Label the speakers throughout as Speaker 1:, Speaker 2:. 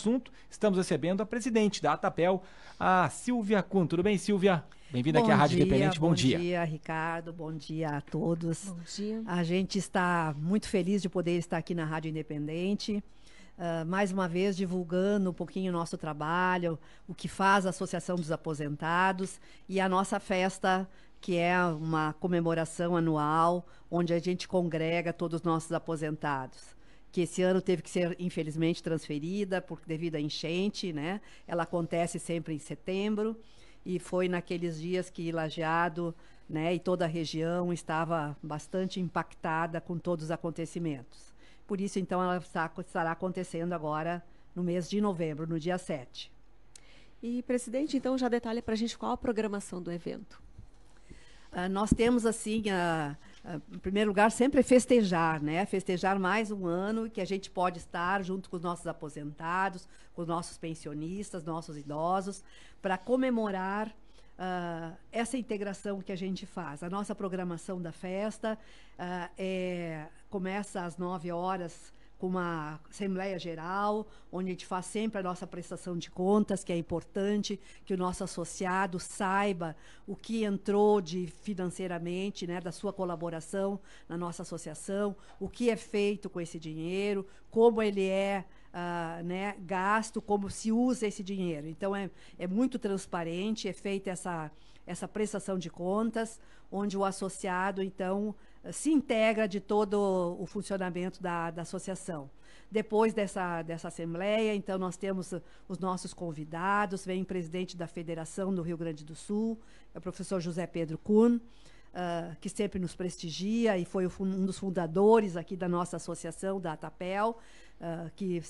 Speaker 1: assunto, estamos recebendo a presidente da Atapel, a Silvia Kun. Tudo bem, Silvia? Bem-vinda aqui à Rádio Independente. Bom, bom dia. Bom
Speaker 2: dia, Ricardo. Bom dia a todos. Bom dia. A gente está muito feliz de poder estar aqui na Rádio Independente. Uh, mais uma vez divulgando um pouquinho o nosso trabalho, o que faz a Associação dos Aposentados e a nossa festa, que é uma comemoração anual, onde a gente congrega todos os nossos aposentados que esse ano teve que ser infelizmente transferida por devido à enchente, né? Ela acontece sempre em setembro e foi naqueles dias que Lajeado, né, e toda a região estava bastante impactada com todos os acontecimentos. Por isso então ela está, estará acontecendo agora no mês de novembro, no dia 7. E presidente, então já detalhe para a gente qual a programação do evento. Uh, nós temos assim a uh, ah, em primeiro lugar, sempre é festejar, né? Festejar mais um ano que a gente pode estar junto com os nossos aposentados, com os nossos pensionistas, nossos idosos, para comemorar uh, essa integração que a gente faz. A nossa programação da festa uh, é, começa às 9 horas com uma Assembleia Geral, onde a gente faz sempre a nossa prestação de contas, que é importante que o nosso associado saiba o que entrou de financeiramente, né, da sua colaboração na nossa associação, o que é feito com esse dinheiro, como ele é Uh, né, gasto, como se usa esse dinheiro. Então, é, é muito transparente, é feita essa, essa prestação de contas, onde o associado, então, se integra de todo o funcionamento da, da associação. Depois dessa, dessa assembleia, então, nós temos os nossos convidados, vem o presidente da Federação do Rio Grande do Sul, é o professor José Pedro Kuhn, uh, que sempre nos prestigia e foi um dos fundadores aqui da nossa associação, da ATAPEL, uh, que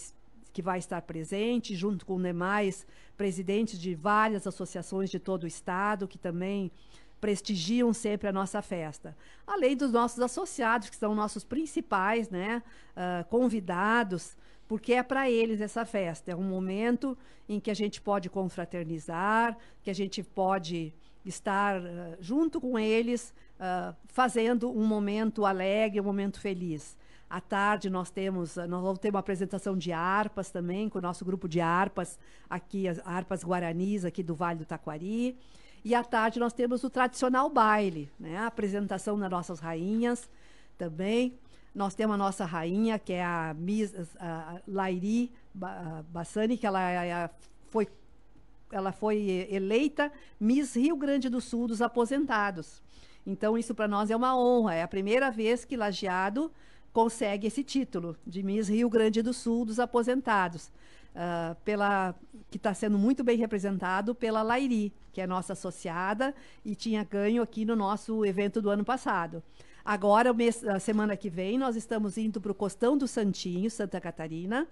Speaker 2: que vai estar presente, junto com demais presidentes de várias associações de todo o Estado, que também prestigiam sempre a nossa festa. Além dos nossos associados, que são nossos principais né, uh, convidados, porque é para eles essa festa. É um momento em que a gente pode confraternizar, que a gente pode estar uh, junto com eles, uh, fazendo um momento alegre, um momento feliz. À tarde nós temos, nós vamos ter uma apresentação de harpas também, com o nosso grupo de harpas, aqui, as harpas guaranis aqui do Vale do Taquari. E à tarde nós temos o tradicional baile, né? A apresentação das nossas rainhas também. Nós temos a nossa rainha, que é a, Miss, a Lairi Bassani, que ela, ela foi, ela foi eleita Miss Rio Grande do Sul dos aposentados. Então, isso para nós é uma honra. É a primeira vez que Lajeado consegue esse título de Miss Rio Grande do Sul dos aposentados. Ah, pela que está sendo muito bem representado pela Lairi, que é nossa associada e tinha ganho aqui no nosso evento do ano passado. Agora, mês, a semana que vem, nós estamos indo para o Costão do Santinho, Santa Catarina,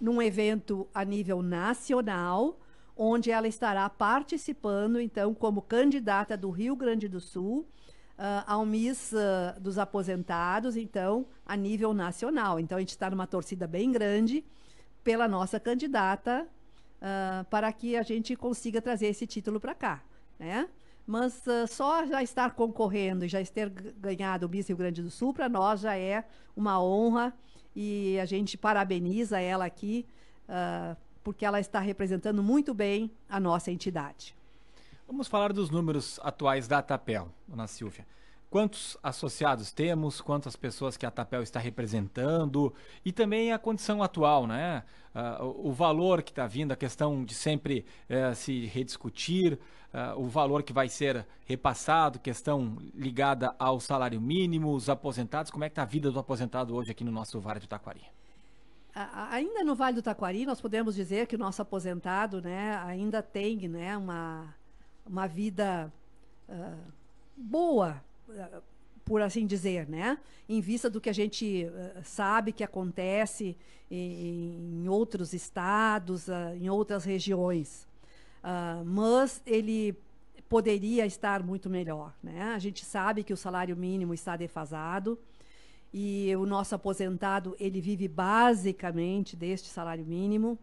Speaker 2: num evento a nível nacional, onde ela estará participando, então, como candidata do Rio Grande do Sul uh, ao Miss uh, dos Aposentados, então, a nível nacional. Então, a gente está numa torcida bem grande pela nossa candidata uh, para que a gente consiga trazer esse título para cá, né? Mas uh, só já estar concorrendo e já ter ganhado o Miss Rio Grande do Sul para nós já é uma honra e a gente parabeniza ela aqui uh, porque ela está representando muito bem a nossa entidade.
Speaker 1: Vamos falar dos números atuais da Tapel, dona Silvia quantos associados temos, quantas pessoas que a Tapel está representando e também a condição atual, né? Uh, o valor que está vindo, a questão de sempre uh, se rediscutir, uh, o valor que vai ser repassado, questão ligada ao salário mínimo, os aposentados, como é que está a vida do aposentado hoje aqui no nosso Vale do Taquari?
Speaker 2: Ainda no Vale do Taquari, nós podemos dizer que o nosso aposentado né, ainda tem né, uma, uma vida ah, boa, eh, por assim dizer, né? Em vista do que a gente eh, sabe que acontece em, em outros estados, ah, em outras regiões. Uh, mas ele poderia estar muito melhor, né? A gente sabe que o salário mínimo está defasado e o nosso aposentado ele vive basicamente deste salário mínimo.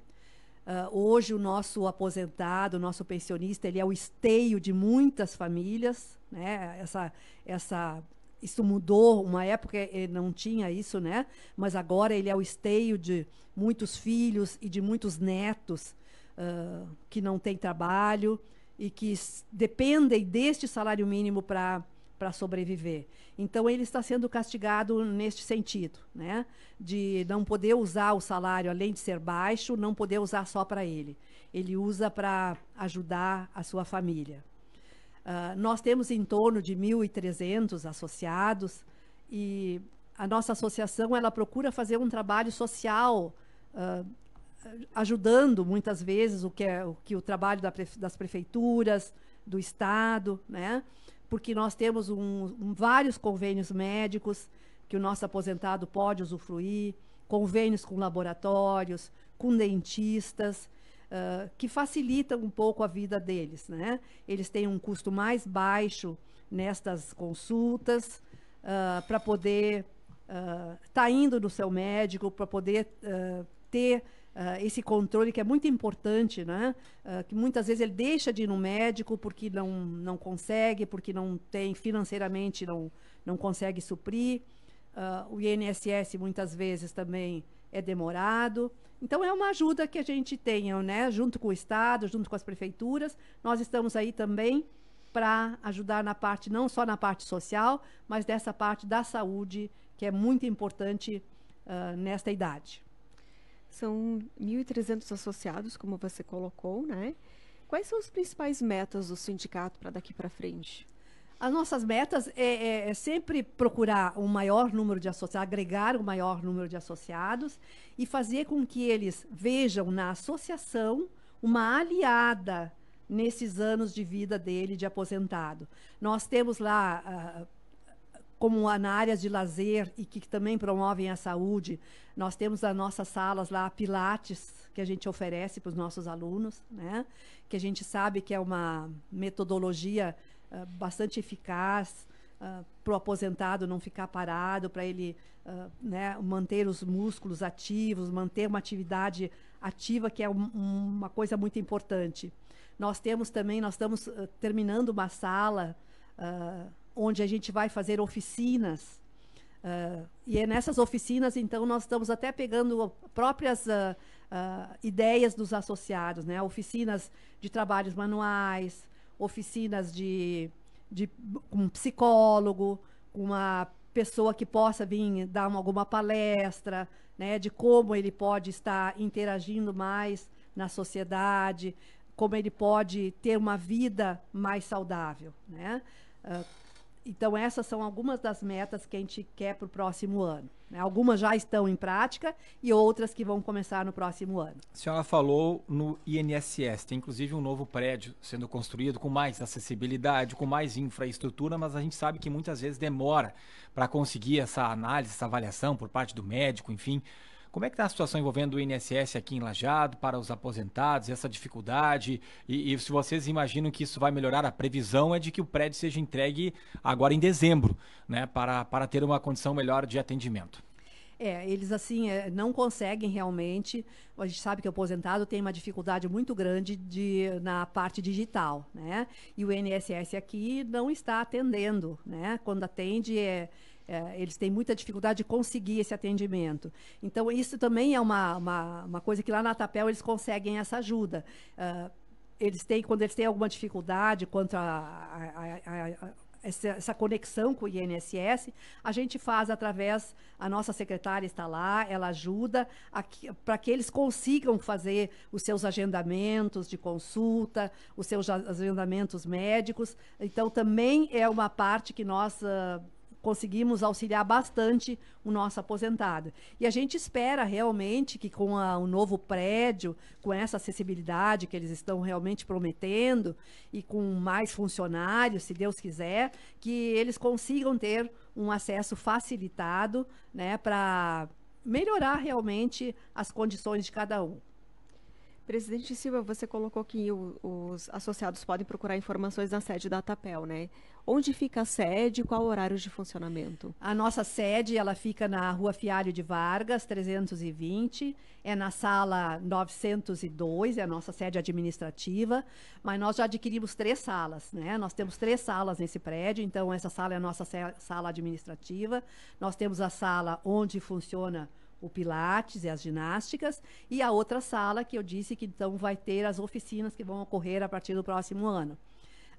Speaker 2: Uh, hoje o nosso aposentado, o nosso pensionista, ele é o esteio de muitas famílias, né? Essa, essa, isso mudou. Uma época ele não tinha isso, né? Mas agora ele é o esteio de muitos filhos e de muitos netos uh, que não têm trabalho e que dependem deste salário mínimo para para sobreviver. Então ele está sendo castigado neste sentido, né? De não poder usar o salário além de ser baixo, não poder usar só para ele. Ele usa para ajudar a sua família. Uh, nós temos em torno de 1.300 associados e a nossa associação ela procura fazer um trabalho social uh, ajudando muitas vezes o que é o que o trabalho da, das prefeituras do estado, né? porque nós temos um, um, vários convênios médicos que o nosso aposentado pode usufruir, convênios com laboratórios, com dentistas, uh, que facilitam um pouco a vida deles. Né? Eles têm um custo mais baixo nestas consultas uh, ah, para poder estar ah, tá indo no seu médico, para poder ter uh, esse controle que é muito importante, né? Uh, que muitas vezes ele deixa de ir no médico porque não, não consegue, porque não tem financeiramente, não, não consegue suprir. Uh, o INSS muitas vezes também é demorado. Então é uma ajuda que a gente tem, né? Junto com o Estado, junto com as prefeituras, nós estamos aí também para ajudar na parte, não só na parte social, mas dessa parte da saúde, que é muito importante uh, nesta idade. São 1.300 associados, como você colocou, né? Quais são as principais metas do sindicato para daqui para frente? As nossas metas é, é, é, sempre procurar um maior número de associados, agregar o um maior número de associados e fazer com que eles vejam na associação uma aliada nesses anos de vida dele de aposentado. Nós temos lá. Uh, como na áreas de lazer e que também promovem a saúde. Nós temos as nossas salas lá, Pilates, que a gente oferece para os nossos alunos, né? que a gente sabe que é uma metodologia uh, bastante eficaz uh, ah, para o aposentado não ficar parado, para ele uh, né, manter os músculos ativos, manter uma atividade ativa, que é um, uma coisa muito importante. Nós temos também, nós estamos terminando uma sala onde a gente vai fazer oficinas. Uh, e é nessas oficinas, então, nós estamos até pegando próprias uh, uh, ideias dos associados, né? Oficinas de trabalhos manuais, oficinas de, de um psicólogo, uma pessoa que possa vir dar uma, alguma palestra, né? De como ele pode estar interagindo mais na sociedade, como ele pode ter uma vida mais saudável, né? Então, essas são algumas das metas que a gente quer para o próximo ano. Né? Algumas já estão em prática e outras que vão começar no próximo ano.
Speaker 1: A senhora falou no INSS, tem inclusive um novo prédio sendo construído com mais acessibilidade, com mais infraestrutura, mas a gente sabe que muitas vezes demora para conseguir essa análise, essa avaliação por parte do médico, enfim. Como é que está a situação envolvendo o INSS aqui em Lajado para os aposentados, essa dificuldade? E, e, se vocês imaginam que isso vai melhorar, a previsão é de que o prédio seja entregue agora em dezembro, né, para, para ter uma condição melhor de atendimento.
Speaker 2: É, eles assim é, não conseguem realmente. A gente sabe que o aposentado tem uma dificuldade muito grande de, na parte digital, né? E o INSS aqui não está atendendo, né? Quando atende é é, eles têm muita dificuldade de conseguir esse atendimento. Então, isso também é uma, uma, uma coisa que lá na Tapel eles conseguem essa ajuda. Ah, eles têm, quando eles têm alguma dificuldade quanto a, a, a essa, essa, conexão com o INSS, a gente faz através, a nossa secretária está lá, ela ajuda para que eles consigam fazer os seus agendamentos de consulta, os seus agendamentos médicos. Então, também é uma parte que nós. Uh, conseguimos auxiliar bastante o nosso aposentado. E a gente espera realmente que com a, o novo prédio, com essa acessibilidade que eles estão realmente prometendo e com mais funcionários, se Deus quiser, que eles consigam ter um acesso facilitado, né, para melhorar realmente as condições de cada um. Presidente Silva, você colocou que o, os associados podem procurar informações na sede da Tapel, né? Onde fica a sede e qual o horário de funcionamento? A nossa sede, ela fica na Rua Fiário de Vargas, 320, é na sala 902, é a nossa sede administrativa, mas nós já adquirimos três salas, né? Nós temos três salas nesse prédio, então essa sala é a nossa sala administrativa, nós temos a sala onde funciona o Pilates e as ginásticas, e a outra sala que eu disse que então vai ter as oficinas que vão ocorrer a partir do próximo ano.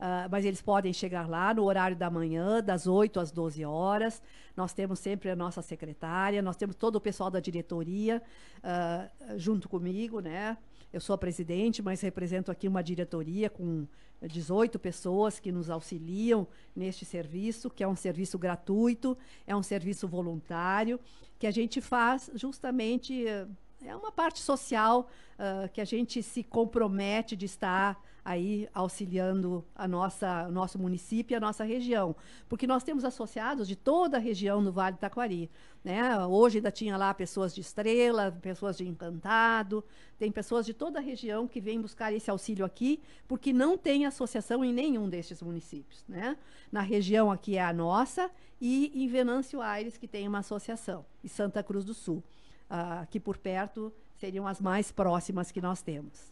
Speaker 2: Uh, mas eles podem chegar lá no horário da manhã, das 8 às 12 horas. Nós temos sempre a nossa secretária, nós temos todo o pessoal da diretoria uh, junto comigo, né? Eu sou a presidente, mas represento aqui uma diretoria com 18 pessoas que nos auxiliam neste serviço, que é um serviço gratuito, é um serviço voluntário, que a gente faz justamente eh, é uma parte social uh, que a gente se compromete de estar aí auxiliando a nossa, o nosso município e a nossa região, porque nós temos associados de toda a região do Vale do Taquari. Né? Hoje ainda tinha lá pessoas de Estrela, pessoas de Encantado, tem pessoas de toda a região que vêm buscar esse auxílio aqui, porque não tem associação em nenhum destes municípios. Né? Na região aqui é a nossa e em Venâncio Aires, que tem uma associação, e Santa Cruz do Sul, uh, que por perto seriam as mais próximas que nós temos.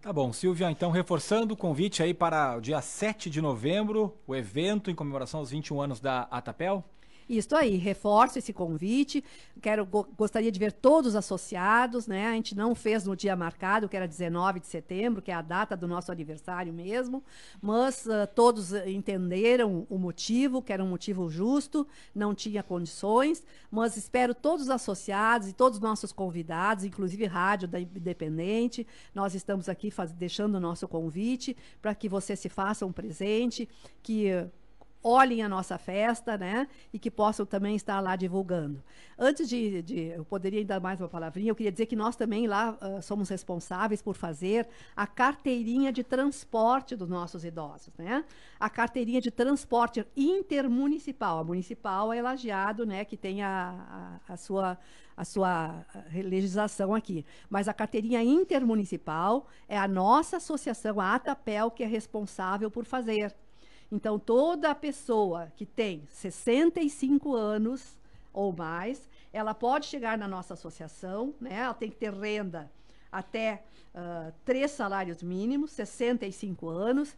Speaker 1: Tá bom, Silvia, então reforçando o convite aí para o dia 7 de novembro, o evento em comemoração aos 21 anos da Atapel.
Speaker 2: Isso aí, reforço esse convite. Quero, gostaria de ver todos associados, né? A gente não fez no dia marcado, que era 19 de setembro, que é a data do nosso aniversário mesmo, mas uh, todos entenderam o motivo, que era um motivo justo, não tinha condições, mas espero todos os associados e todos os nossos convidados, inclusive Rádio da Independente, nós estamos aqui faz, deixando o nosso convite para que vocês se façam presente, que olhem a nossa festa, né? E que possam também estar lá divulgando. Antes de, de eu poderia dar mais uma palavrinha, eu queria dizer que nós também lá uh, somos responsáveis por fazer a carteirinha de transporte dos nossos idosos, né? A carteirinha de transporte intermunicipal. A municipal é lajeado, né? Que tem a, a, a sua a sua ah, legislação aqui. Mas a carteirinha intermunicipal é a nossa associação, a Atapel, que é responsável por fazer. Então, toda pessoa que tem 65 anos ou mais, ela pode chegar na nossa associação, né? ela tem que ter renda até uh, três salários mínimos, 65 anos, uh,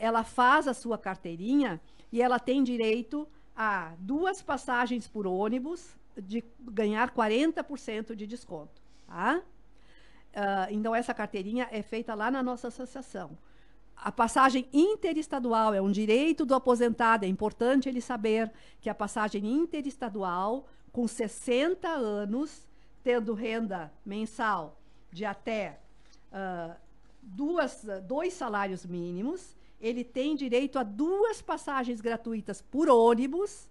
Speaker 2: ela faz a sua carteirinha e ela tem direito a duas passagens por ônibus de ganhar 40% de desconto, tá? Uh, então, essa carteirinha é feita lá na nossa associação a passagem interestadual é um direito do aposentado. É importante ele saber que a passagem interestadual, com 60 anos, tendo renda mensal de até uh, duas, dois salários mínimos, ele tem direito a duas passagens gratuitas por ônibus.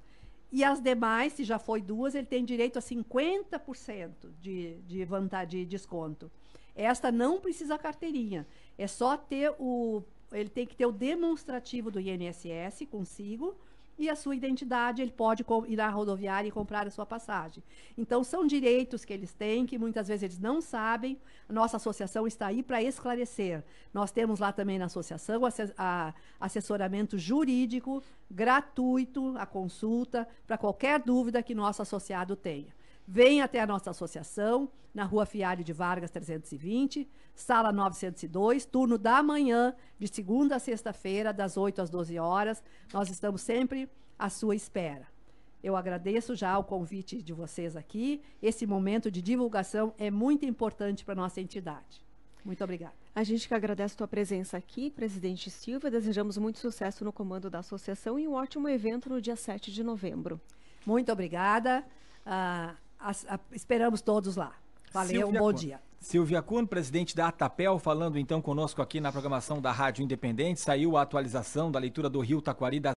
Speaker 2: E as demais, se já foi duas, ele tem direito a 50% de, de, vantagem, de desconto. Esta não precisa carteirinha. É só ter o ele tem que ter o demonstrativo do INSS consigo e a sua identidade, ele pode ir à rodoviária e comprar a sua passagem. Então, são direitos que eles têm, que muitas vezes eles não sabem. Nossa associação está aí para esclarecer. Nós temos lá também na associação assessoramento jurídico gratuito, a consulta, para qualquer dúvida que nosso associado tenha vem até a nossa associação, na Rua Fialho de Vargas 320, sala 902, turno da manhã, de segunda a sexta-feira, das 8 às 12 horas. Nós estamos sempre à sua espera. Eu agradeço já o convite de vocês aqui. Esse momento de divulgação é muito importante para nossa entidade. Muito obrigada. A gente que agradece a tua presença aqui, presidente Silva. Desejamos muito sucesso no comando da associação e um ótimo evento no dia 7 de novembro. Muito obrigada. Ah, a, esperamos todos lá. Valeu, Silvia um bom dia.
Speaker 1: Silvia Kuhn, presidente da Atapel, falando então conosco aqui na programação da Rádio Independente. Saiu a atualização da leitura do Rio Taquari da